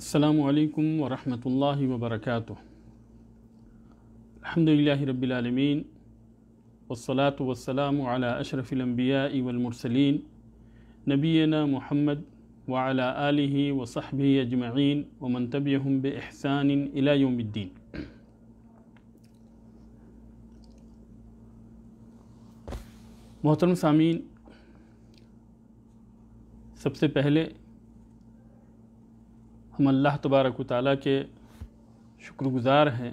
السلام عليكم ورحمة الله وبركاته الحمد لله رب العالمين والصلاة والسلام على أشرف الأنبياء والمرسلين نبينا محمد وعلى آله وصحبه أجمعين ومن تبعهم بإحسان إلى يوم الدين محترم سامين سب سے پہلے हम अल्लाह तबारक ताली के शुक्रगुज़ार हैं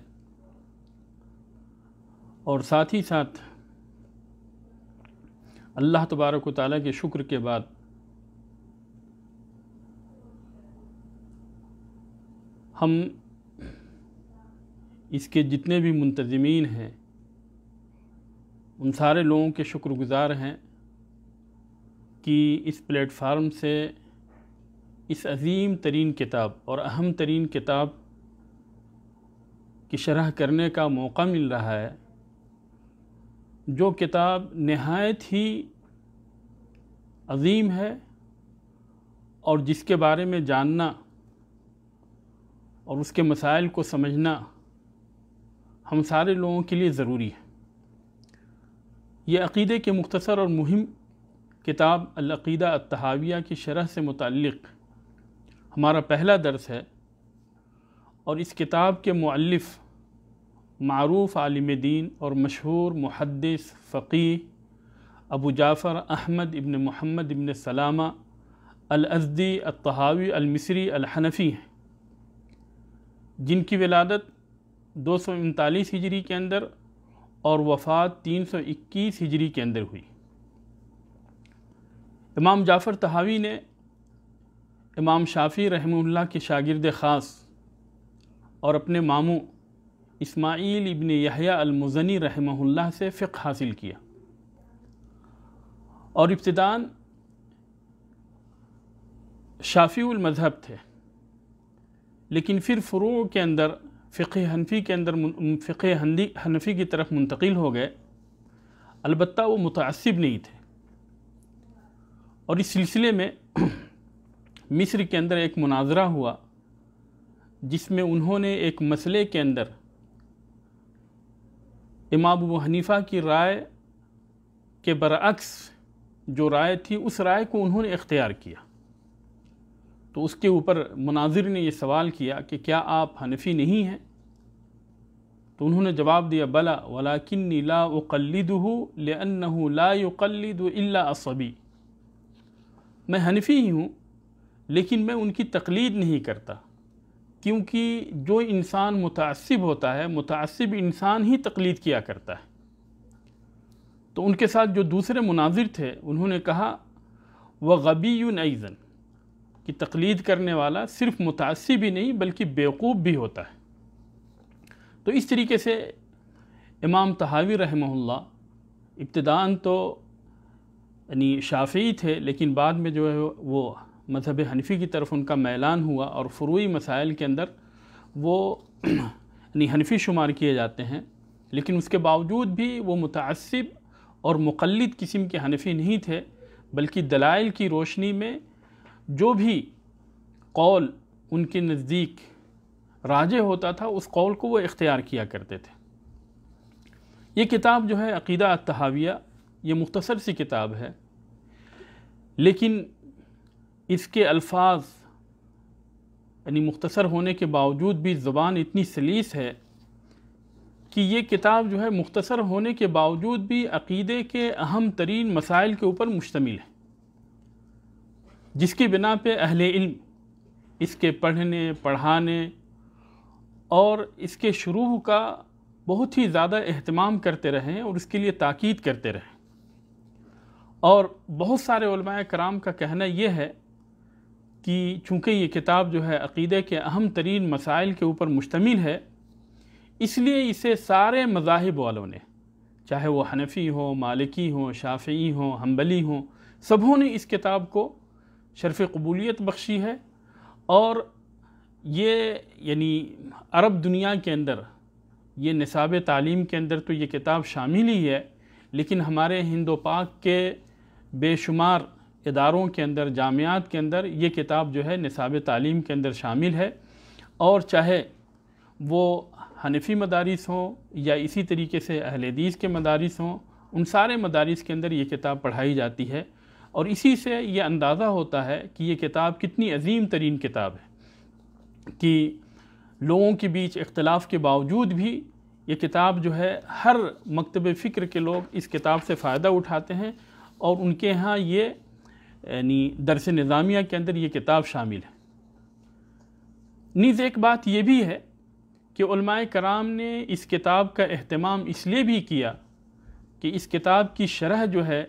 और साथ ही साथ अल्लाह तबारक ताली के शुक्र के बाद हम इसके जितने भी मुंतज़मीन हैं उन सारे लोगों के शुक्रगुज़ार हैं कि इस प्लेटफार्म से इस अजीम तरीन किताब और अहम तरीन किताब की शरह करने का मौका मिल रहा है जो किताब नहायत ही अजीम है और जिसके बारे में जानना और उसके मसाइल को समझना हम सारे लोगों के लिए ज़रूरी है ये अक़ीदे के मुख्तसर और मुहिम किताब अलअीदा अतहाविया की शरह से मुतक़ हमारा पहला दर्स है और इस किताब के मुअल्लिफ़ मरूफ आलिम दीन और मशहूर मुहदस फ़कीह अबू जाफ़र अहमद इबन महमद इबन सलामा अलअदी अतहावी अलमसरी अलहनफ़ी हैं जिनकी विलादत दो सौ उनतालीस हिजरी के अंदर और वफ़ात तीन सौ इक्कीस हिजरी के अंदर हुई इमाम जाफ़र तहावी ने इमाम शाफ़ी रहमुल्ला के शागिर्द ख़ास और अपने मामू इस्माईल इब्न यहिया अलमुजनी रहमुल्ला से फ़िक हासिल किया और इब्तदान शाफ़ील मज़हब थे लेकिन फिर फ़्रो के अंदर फ़िक़ हनफ़ी के अंदर फ़िक़ हनफ़ी की तरफ मुंतकिल हो गए अलबत् वो मुतासिब नहीं थे और इस सिलसिले में मिस्र के अंदर एक मुनाजरा हुआ जिसमें उन्होंने एक मसले के अंदर इमाम अबू हनीफ़ा की राय के बरअक्स जो राय थी उस राय को उन्होंने इख्तियार किया तो उसके ऊपर मुनाजिर ने यह सवाल किया कि क्या आप हनफी नहीं हैं तो उन्होंने जवाब दिया बला वला किन्नी ला उकलदहू ला युकलद इल्ला असबी मैं हनफी ही हूँ लेकिन मैं उनकी तकलीद नहीं करता क्योंकि जो इंसान मुतासिब होता है मुतासिब इंसान ही तकलीद किया करता है तो उनके साथ जो दूसरे मुनाजिर थे उन्होंने कहा वह गबी नईज़न कि तकलीद करने वाला सिर्फ मुतासिब ही नहीं बल्कि बेवकूफ़ भी होता है तो इस तरीके से इमाम तहावी रहमल्ला इब्तदान तो यानी शाफी थे लेकिन बाद में जो है वो मजहब हनफ़ी की तरफ उनका मैलान हुआ और फ्रूई मसाइल के अंदर वो हनफ़ी शुमार किए जाते हैं लेकिन उसके बावजूद भी वो मुतासब और मुकलद किस्म के हनफ़ी नहीं थे बल्कि दलाइल की रोशनी में जो भी कौल उनके नज़दीक राजे होता था उस कौल को वो इख्तियार किया करते थे ये किताब जो है अकीदा तहाविया ये मुख्तसर सी किताब है लेकिन इसके अल्फाज यानी मुख्तसर होने के बावजूद भी ज़बान इतनी सलीस है कि ये किताब जो है मुख्तसर होने के बावजूद भी अक़ीदे के अहम तरीन मसाइल के ऊपर मुश्तमिल है जिसकी बिना पे अहल इल्म इसके पढ़ने पढ़ाने और इसके शुरू का बहुत ही ज़्यादा अहतमाम करते रहें और इसके लिए ताक़द करते रहें और बहुत सारे कराम का कहना यह है कि चूँकि ये किताब जो है अक़ीदे के अहम तरीन मसाइल के ऊपर मुश्तमिल है इसलिए इसे सारे मजाहब वालों ने चाहे वो हनफ़ी हो मालिकी हो शाफ़ी हो हम्बली हो सबों ने इस किताब को शर्फ़ कबूलियत बख्शी है और ये यानी अरब दुनिया के अंदर ये नसाब तालीम के अंदर तो ये किताब शामिल ही है लेकिन हमारे हिंदो पाक के बेशुमार इदारों के अंदर जामियात के अंदर ये किताब जो है निसाब तालीम के अंदर शामिल है और चाहे वो हनफी मदारस हों या इसी तरीके से अहलदीस के मदारस हों उन सारे मदारस के अंदर ये किताब पढ़ाई जाती है और इसी से ये अंदाज़ा होता है कि ये किताब कितनी अजीम तरीन किताब है कि लोगों के बीच इख्तलाफ के बावजूद भी ये किताब जो है हर मकतब फ़िक्र के लोग इस किताब से फ़ायदा उठाते हैं और उनके यहाँ ये यानी दरस निज़ामिया के अंदर ये किताब शामिल है नीज़ एक बात ये भी है कि कराम ने इस किताब का अहतमाम इसलिए भी किया कि इस किताब की शरह जो है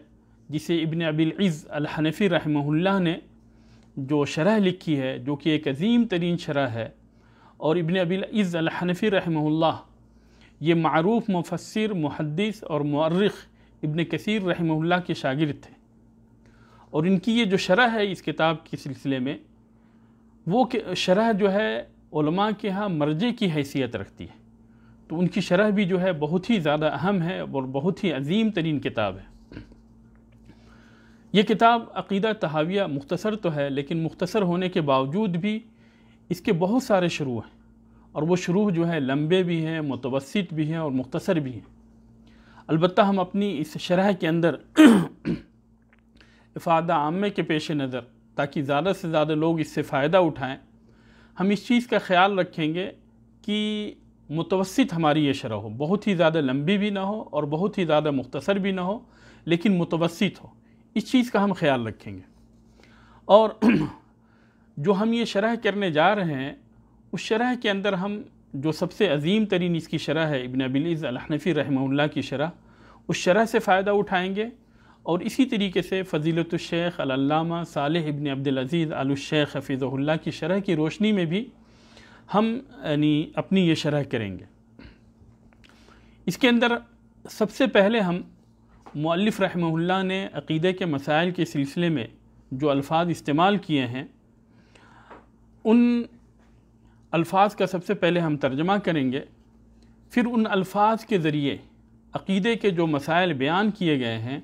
जिसे इबन अबिलज़ अलहनफ़ी रहमल्ला ने जो शरह लिखी है जो कि एक अजीम तरीन शरह है और इबन अबिलज़ अलहनफ़ी रहमल्ला ये मरूफ मुफसर मुहदस और मर्रख इबन कसर रहमल्ला के शागिर्द थे और इनकी ये जो शरह है इस किताब के सिलसिले में वो शरह जो है उलमा के यहाँ मर्जे की हैसियत रखती है तो उनकी शरह भी जो है बहुत ही ज़्यादा अहम है और बहुत ही अजीम तरीन किताब है ये किताब अकीदा तहाविया मुख्तसर तो है लेकिन मुख्तसर होने के बावजूद भी इसके बहुत सारे शुरू हैं और वो शुरू जो है लंबे भी हैं मुतवसत भी हैं और मुख्तसर भी हैं अलबत्त हम अपनी इस शरह के अंदर इफादा आमे के पेश नज़र ताकि ज़्यादा से ज़्यादा लोग इससे फ़ायदा उठाएँ हम इस चीज़ का ख्याल रखेंगे कि मुतवसत हमारी ये शरह हो बहुत ही ज़्यादा लंबी भी ना हो और बहुत ही ज़्यादा मुख्तसर भी ना हो लेकिन मुतवसत हो इस चीज़ का हम ख्याल रखेंगे और जो हम ये शरह करने जा रहे हैं उस शरह के अंदर हम जो सबसे अजीम तरीन इसकी शरह है इबन अबिलीज़ अलहनफ़ी रहमल की शरह उस शरह से फ़ायदा उठाएँगे और इसी तरीके से फ़जीलत शेख अलामा साल इबन अब्दुलज़ीज़ आलुशेख हफीज़ल्ला की शरह की रोशनी में भी हम यानी अपनी ये शरह करेंगे इसके अंदर सबसे पहले हम मौलफ़ रहमल ने अक़ीदे के मसाइल के सिलसिले में जो अल्फाज इस्तेमाल किए हैं उन अल्फाज का सबसे पहले हम तर्जमा करेंगे फिर उन अल्फाज के ज़रिए अक़ीदे के जो मसाइल बयान किए गए हैं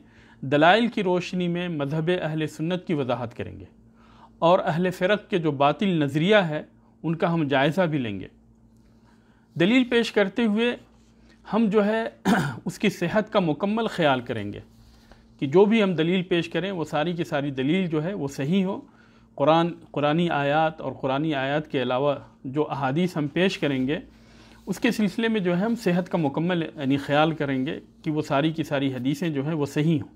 दलाइल की रोशनी में मजहब अहल सुन्नत की वजाहत करेंगे और अहल फ़िरक के जो बातिल नज़रिया है उनका हम जायज़ा भी लेंगे दलील पेश करते हुए हम जो है उसकी सेहत का मुकम्मल ख्याल करेंगे कि जो भी हम दलील पेश करें वो सारी की सारी दलील जो है वो सही हो कुरान कुरानी आयात और कुरानी आयात के अलावा जो अहादीस हम पेश करेंगे उसके सिलसिले में जो है हम सेहत का मुकम्मल यानी ख्याल करेंगे कि वो सारी की सारी हदीसें जो हैं वो सही हों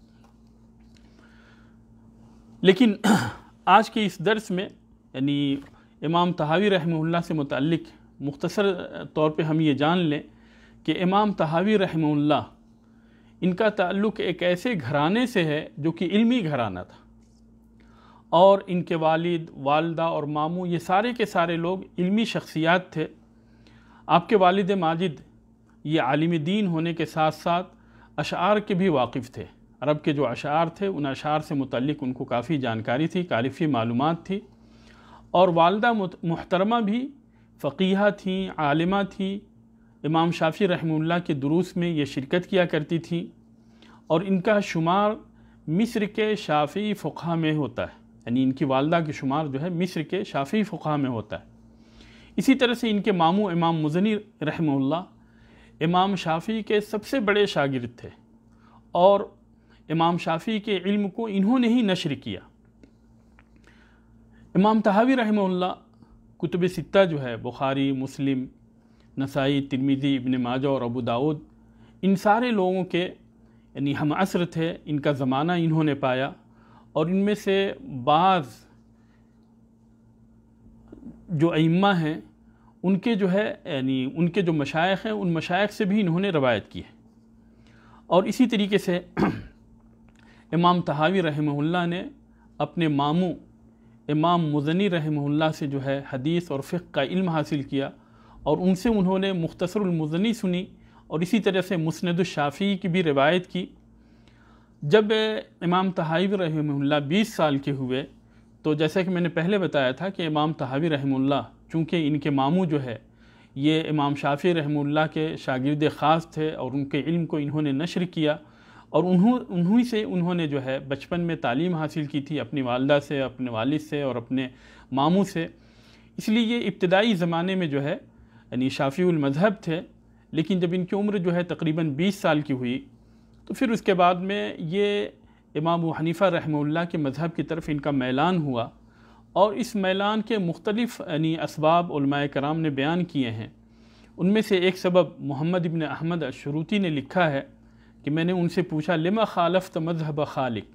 लेकिन आज के इस दर्स में यानी इमाम तहावी रहमल्ला से मुतल मुख्तसर तौर पे हम ये जान लें कि इमाम तहावी रहमल्ला इनका ताल्लुक़ एक ऐसे घराने से है जो कि इल्मी घराना था और इनके वालिद वालदा और मामू ये सारे के सारे लोग इल्मी शख्सियात थे आपके वालिद माजिद ये आलिम दीन होने के साथ साथ अशार के भी वाकिफ़ थे अरब के जो अशार थे उन अशार से मुतलक उनको काफ़ी जानकारी थी काफ़ी मालूम थी और वालदा मोहतरमा भी फ़कीह थी आलिमा थी इमाम शाफी रहमुल्ला के दुरूस में ये शिरकत किया करती थी और इनका शुमार मिस्र के शाफी फ़ुखा में होता है यानी इनकी वालदा के शुमार जो है मिस्र के शाफी फ़ुखा में होता है इसी तरह से इनके मामू इमाम मुजनी रहमुल्ला इमाम शाफी के सबसे बड़े शागिर्द थे और इमाम शाफी के इल्म को इन्होंने ही नशर किया इमाम तहावी रहमल्ला कुतुब सित्ता जो है बुखारी मुस्लिम नसाई तिरमिज़ी इबन माजा और अबू दाऊद इन सारे लोगों के यानी हम असर थे इनका ज़माना इन्होंने पाया और इनमें से बाज़ जो अम्मा हैं उनके जो है यानी उनके जो मशाइ हैं उन मशाइ से भी इन्होंने रवायत की है और इसी तरीके से इमाम तहावी रहमहुल्ला ने अपने मामू इमाम मुजनी रहमहुल्ला से जो है हदीस और फ़िक का इल्म हासिल किया और उनसे उन्होंने मुख्तसरमजनी सुनी और इसी तरह से शाफ़ी की भी रिवायत की जब इमाम तहावी रहमल्ला बीस साल के हुए तो जैसा कि मैंने पहले बताया था कि इमाम तहावी रहमल्ला चूँकि इनके मामू जो है ये इमाम शाफ़ी रहमल्ला के शागिर्द ख़ास थे और उनके इल्म को इन्होंने नशर किया और उन्हों उन्हीं से उन्होंने जो है बचपन में तालीम हासिल की थी अपनी वालदा से अपने वालिद से और अपने मामू से इसलिए ये इब्तदाई ज़माने में जो है यानी मज़हब थे लेकिन जब इनकी उम्र जो है तकरीबन 20 साल की हुई तो फिर उसके बाद में ये इमाम हनीफ़ा रहमुल्ला के मज़हब की तरफ इनका मैलान हुआ और इस मैलान के मुख्तलिफ़ यानी इसबाब कराम ने बयान किए हैं उनमें से एक सबब मोहम्मद इबन अहमद अशरूती ने लिखा है कि मैंने उनसे पूछा लिमा खालफ तो मजहब खालिक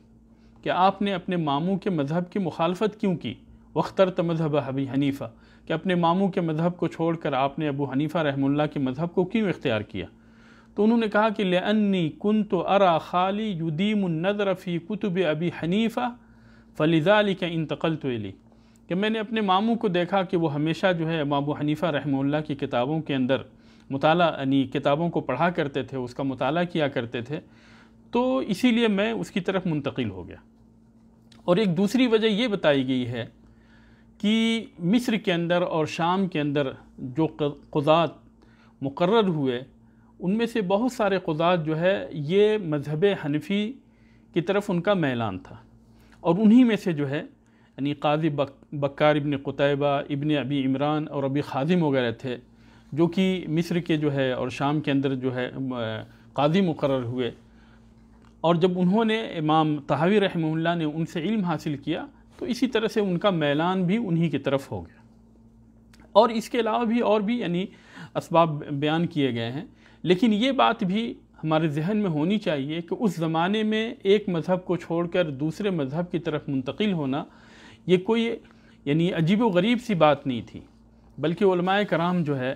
कि आपने अपने मामू के मज़हब की मुखालफत क्यों की वख्तर तो मजहब हबी हनीफ़ा कि अपने मामू के मज़हब को छोड़कर आपने अबू हनीफ़ा रहमुल्ला के मज़हब को क्यों इख्तियार किया तो उन्होंने कहा कि अन्नी कन तो अरा खाली युदीम नज़र फ़ी कुतुब अबी हनीफ़ा फलीजाली का इंतकल तो कि मैंने अपने मामू को देखा कि वो हमेशा जो है मामू हनीफ़ा रहमुल्ला की किताबों के अंदर मुताल यानी किताबों को पढ़ा करते थे उसका मुताल किया करते थे तो इसीलिए मैं उसकी तरफ मुंतकिल हो गया और एक दूसरी वजह ये बताई गई है कि मिस्र के अंदर और शाम के अंदर जो कुदात मुकर हुए उनमें से बहुत सारे कुदात जो है ये मजहब हनफी की तरफ उनका मैलान था और उन्हीं में से जो है यानी काजी बक, बकार इबन कुतैबा इबन अबी इमरान और अबी खाजिम वगैरह थे जो कि मिस्र के जो है और शाम के अंदर जो है कादी मुकर हुए और जब उन्होंने इमाम तहावी रहमल्ला ने उनसे इल्म हासिल किया तो इसी तरह से उनका मैलान भी उन्हीं की तरफ हो गया और इसके अलावा भी और भी यानी इसबाब बयान किए गए हैं लेकिन ये बात भी हमारे जहन में होनी चाहिए कि उस ज़माने में एक मज़हब को छोड़कर दूसरे मज़हब की तरफ मुंतकिल होना ये कोई यानी अजीब व गरीब सी बात नहीं थी बल्कि कराम जो है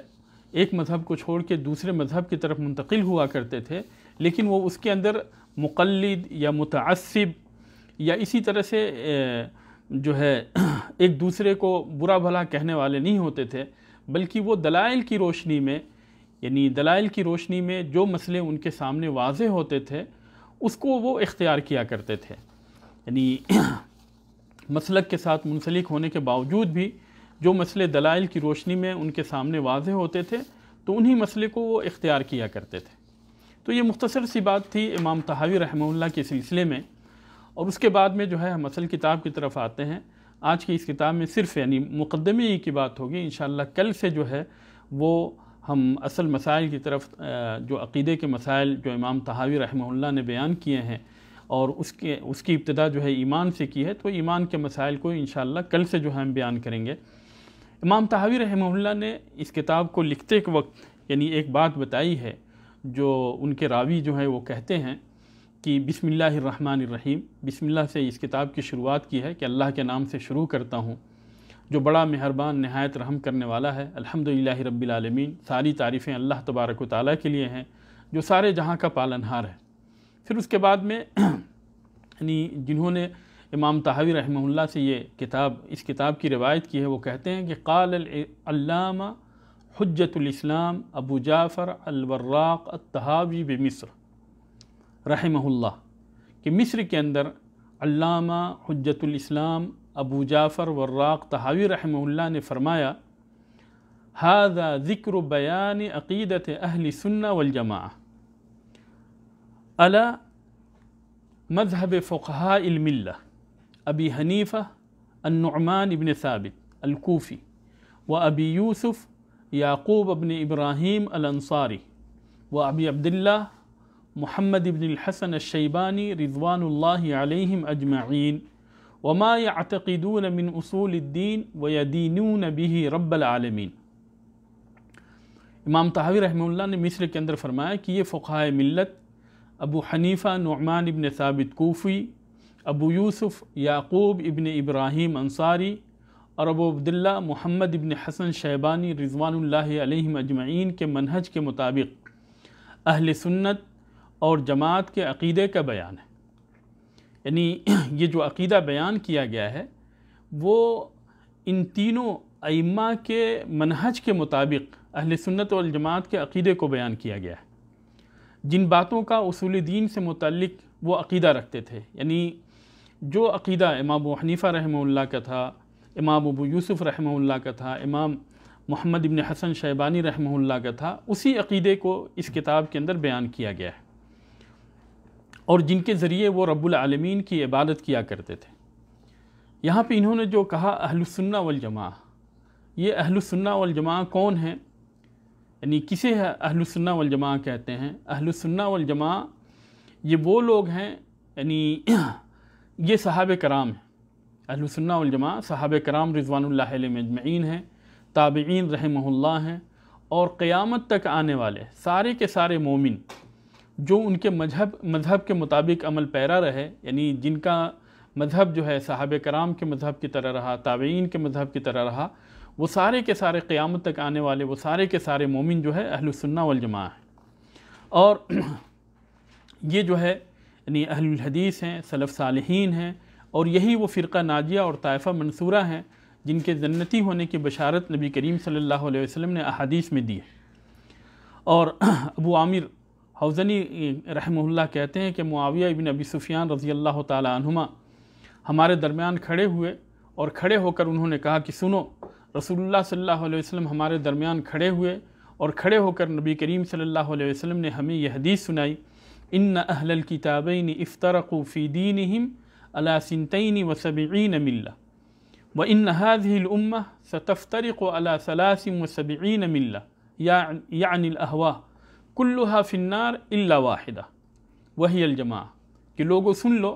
एक मज़हब को छोड़ के दूसरे मज़हब की तरफ मुंतकिल हुआ करते थे लेकिन वो उसके अंदर मुकलद या मुतसब या इसी तरह से जो है एक दूसरे को बुरा भला कहने वाले नहीं होते थे बल्कि वो दलाइल की रोशनी में यानी दलाइल की रोशनी में जो मसले उनके सामने वाज होते थे उसको वो इख्तियार किया करते थे यानी मसलक के साथ मुंसलिक होने के बावजूद भी जो मसले दलाइल की रोशनी में उनके सामने वाजे होते थे तो उन्हीं मसले को वो इख्तियार किया करते थे तो ये मुख्तसर सी बात थी इमाम तहावी रहमुल्ला के सिलसिले में और उसके बाद में जो है हम असल किताब की तरफ आते हैं आज की इस किताब में सिर्फ यानी मुकदमे ही की बात होगी इन कल से जो है वो हम असल मसाइल की तरफ जो अक़ीदे के मसाइल जो इमाम तहावी रहमल्ला ने बयान किए हैं और उसके उसकी इब्तदा जो है ईमान से की है तो ईमान के मसाइल को इन कल से जो है हम बयान करेंगे इमाम तहावी रहमहुल्ला ने इस किताब को लिखते के वक्त यानी एक बात बताई है जो उनके रावी जो हैं वो कहते हैं कि रहीम बिसमिल्ला से इस किताब की शुरुआत की है कि अल्लाह के नाम से शुरू करता हूँ जो बड़ा मेहरबान नहायत रहम करने वाला है अल्हम्दुलिल्लाह रब्बिल आलमीन सारी तारीफ़ें अल्लाह तबारक ताली के लिए हैं जो सारे जहाँ का पालनहार है फिर उसके बाद में यानी जिन्होंने इमाम तहावी रहमल्ला से ये किताब इस किताब की रवायत की है वो कहते हैं कि कालमा हजतलाम अबू जाफ़र अलवर्राक तहावी ब मिस्र रहमल्ला कि मिस्र के अंदर अल्लामा हजतलाम अबू जाफ़र वर्राक तहावी रहमल्ला ने फ़रमाया हाजा ज़िक्र बयान अक़ीदत अहल सुन्ना वलजमा अला मजहब फ़ुहा मिल्ला أبي هنيفة النعمان بن ثابت الكوفي وأبي يوسف يعقوب بن إبراهيم الأنصاري وأبي عبد الله محمد بن الحسن الشيباني رضوان الله عليهم أجمعين وما يعتقدون من أصول الدين ويدينون به رب العالمين امام طاوی رحمہ اللہ نے مصر کے اندر فرمایا کہ یہ فقہ ملت ابو حنیفہ نعمان ابن ثابت کوفی अबू यूसुफ़ याकूब इबन इब्राहीम अंसारी और अबू अब्दुल्ला मोहम्मद इबन हसन शैबानी रिजवानल्लम अजमैन के मनहज के मुताबिक अहल सुन्नत और जमात के अक़ीदे का बयान है यानी ये जो अक़ीदा बयान किया गया है वो इन तीनों अइमा के मनहज के मुताबिक अहल सुन्नत और जमात के अक़ीदे को बयान किया गया है जिन बातों का उसूल दीन से मुतल वो अक़ीदा रखते थे यानी जो अकीदा इमाम अबू हनीफ़ा रहमल्ला का था इमाम अबू यूसुफ़ रहमल्ला का था इमाम मोहम्मद इबन हसन शैबानी रहमल्ला का था उसी अकीदे को इस किताब के अंदर बयान किया गया है और जिनके ज़रिए वो रब्लमीन की इबादत किया करते थे यहाँ पर इन्होंने जो कहा अहलसन्ना वलजमा ये अहलसन्ना वलजमा कौन है यानी किसे अहलसन्ना वलजमा कहते हैं अहलसन्ना वलजमा ये वो लोग हैं यानी ये सहाब कराम हैं अहलसन्नाजमा सहाब कराम रिजवानल्ला मजमैन हैं ताबीन रहमल्ला हैं और क़्यामत तक आने वाले सारे के सारे मोमिन जो उनके मजहब मज़हब के मुताबिक अमल पैरा रहे यानी जिनका मज़हब जो है साहब कराम के मज़हब की तरह रहा ताबीन के मज़हब की तरह रहा वो सारे के सारे क़्यामत तक आने वाले वो सारे के सारे मोमिन जो है अहलसन्ना वलजमा हैं और ये जो है यानी अहलहदीस हैं सलफ़ सालहीन हैं और यही वो फ़िरका नाजिया और तयफ़ा मंसूरा हैं जिनके जन्नती होने की बशारत नबी करीम सल्लल्लाहु अलैहि वसल्लम ने अहादीस में दी है और अबू आमिर हौजनी रहमल्ला कहते हैं कि मुआविया इबिन अबी सुफियान रज़ी अल्लाह तुमा हमारे दरमियान खड़े हुए और खड़े होकर उन्होंने कहा कि सुनो रसोल्ला सल्लल्लाहु अलैहि हमारे दरमियान खड़े हुए और खड़े होकर नबी करीम सल्ला वसम ने हमें यह हदीस सुनाई इन अहल किताबैन इफ़तरक़ूफ़ी दीन हम व वसबीन मिल्ला व इन व सबीन अलासलासम वसबीन मिल्ला यानवा कुल्लहा फ़िन्नार अल्ला वाहिदा वही अलजमा कि लोगों सुन लो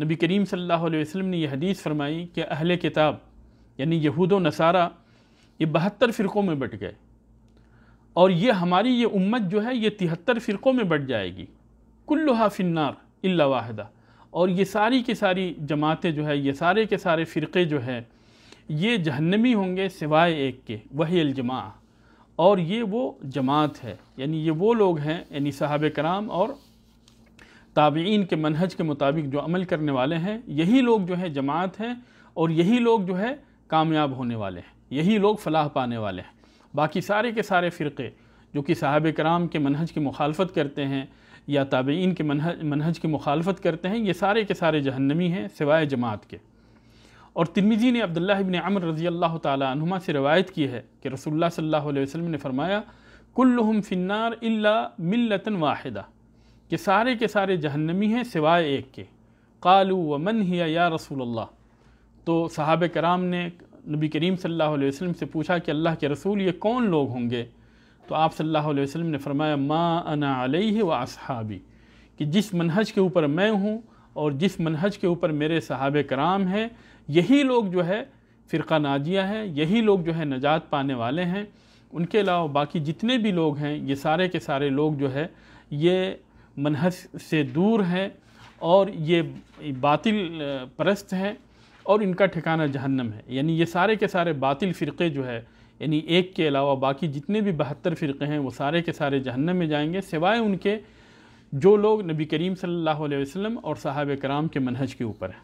नबी करीम सल्लल्लाहु अलैहि वसल्लम ने यह हदीस फरमाई कि अहल किताब यानी यहूद नसारा ये बहत्तर फ़िरक़ों में बट गए और ये हमारी ये उम्मत जो है ये तिहत्तर फ़िरक़ों में बट जाएगी कुल्लहा फिन्नार इल्ला वाहिदा और ये सारी की सारी जमातें जो है ये सारे के सारे फ़िरक़े जो है ये जहन्नमी होंगे सिवाय एक के वही अलजमा और ये वो जमात है यानी ये वो लोग हैं यानी साहब कराम और ताबीन के मनहज के मुताबिक जो अमल करने वाले हैं यही लोग जो है जमात हैं और यही लोग जो है कामयाब होने वाले हैं यही लोग फलाह पाने वाले हैं बाकी सारे के सारे फ़िरक़े जो कि साहब कराम के मनहज की मुखालफत करते हैं या ताबेन के मनहज मनहज की मुखालफत करते हैं ये सारे के सारे जहन्नमी हैं सिवाय जमात के और तिरमिजी ने अब्दुल्ला इबन अमर रज़ी अल्लाह तुमा से रवायत की है कि रसोल्ला सल्ला वसम ने फ़रमाया कुल्लुम फ़िन्नार इल्ला मिल्लतन वाहिदा कि सारे के सारे जहन्नमी हैं सिवाय एक के कालू व मन हिया या रसूल तो सहाब कराम ने नबी करीम सल्लल्लाहु अलैहि वसल्लम से पूछा कि अल्लाह के रसूल ये कौन लोग होंगे तो आप सल्लल्लाहु अलैहि वसल्लम ने फरमाया मा अना अलैहि व असहाबी कि जिस मनहज के ऊपर मैं हूँ और जिस मनहज के ऊपर मेरे सहाब कराम हैं यही लोग जो है फ़िरका नाजिया है यही लोग जो है नजात पाने वाले हैं उनके अलावा बाकी जितने भी लोग हैं ये सारे के सारे लोग जो है ये मनहज से दूर हैं और ये बातिल परस्त हैं और इनका ठिकाना जहन्नम है यानी ये सारे के सारे बातिल फ़िरक़े जो है यानी एक के अलावा बाकी जितने भी बहत्तर फ़िरक़े हैं वो सारे के सारे जहन्नम में जाएंगे सिवाय उनके जो लोग नबी करीम सल्लल्लाहु अलैहि वसल्लम और साहब कराम के मनहज के ऊपर हैं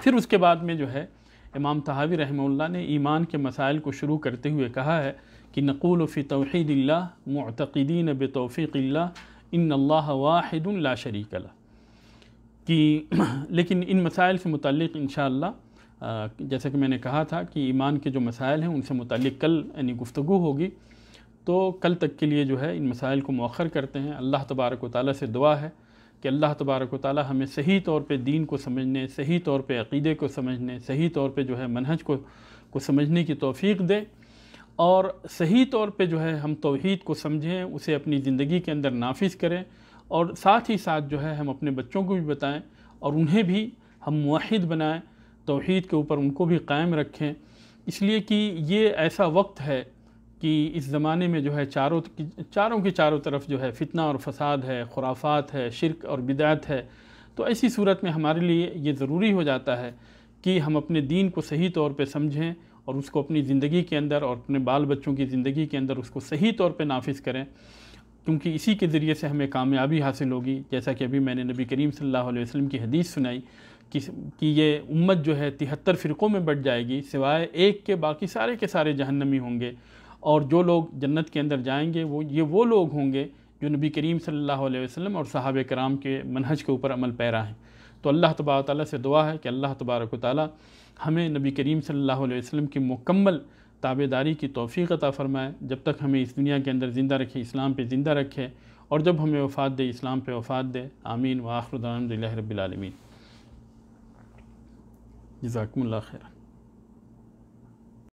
फिर उसके बाद में जो है इमाम तहावी रहमल्ला ने ईमान के मसाइल को शुरू करते हुए कहा है कि नक़ूल फ़ी तोहदल्ला मतदीन बतौफ़ीक़ल्ला इन अल्लाह वाहिद ला शरीक कि लेकिन इन मसाइल से मुतक़ इन जैसा कि मैंने कहा था कि ईमान के जो मसाइल हैं उनसे मुतल कल यानी गुफ्तु होगी तो कल तक के लिए जो है इन मसाइल को मौखर करते हैं अल्लाह तबारक ताली से दुआ है कि अल्लाह तबारक ताली हमें सही तौर पर दीन को समझने सही तौर पर अकीदे को समझने सही तौर पर जो है मनहज को को समझने की तोफ़ी दे और सही तौर पर जो है हम तोहद को समझें उसे अपनी ज़िंदगी के अंदर नाफिज करें और साथ ही साथ जो है हम अपने बच्चों को भी बताएँ और उन्हें भी हम माहिद बनाएँ तोहद के ऊपर उनको भी कायम रखें इसलिए कि ये ऐसा वक्त है कि इस ज़माने में जो है चारों चारों के चारों तरफ जो है फितना और फसाद है खुराफात है शिरक और बिदात है तो ऐसी सूरत में हमारे लिए ये ज़रूरी हो जाता है कि हम अपने दीन को सही तौर पे समझें और उसको अपनी ज़िंदगी के अंदर और अपने बाल बच्चों की ज़िंदगी के अंदर उसको सही तौर पे नाफिज करें क्योंकि इसी के ज़रिए से हमें कामयाबी हासिल होगी जैसा कि अभी मैंने नबी करीम सल्लल्लाहु अलैहि वसल्लम की हदीस सुनाई कि, ये उम्मत जो है तिहत्तर फ़िरक़ों में बढ़ जाएगी सिवाय एक के बाकी सारे के सारे जहन्नमी होंगे और जो लोग जन्नत के अंदर जाएंगे वो ये वो लोग होंगे जो नबी करीम सल्लल्लाहु अलैहि वसल्लम और साहब कराम के मनहज के ऊपर अमल पैरा हैं तो अल्लाह तबार ताली से दुआ है कि अल्लाह तबारक ताली हमें नबी करीम सल्लल्लाहु अलैहि वसल्लम की मुकम्मल ताबेदारी की तोफ़ी अता फ़रमाए जब तक हमें इस दुनिया के अंदर ज़िंदा रखे इस्लाम पर ज़िंदा रखे और जब हमें वफात दे इस्लाम पर वफात दे आमीन व वाखरुदान रबीआलमीन جزاكم الله خيرا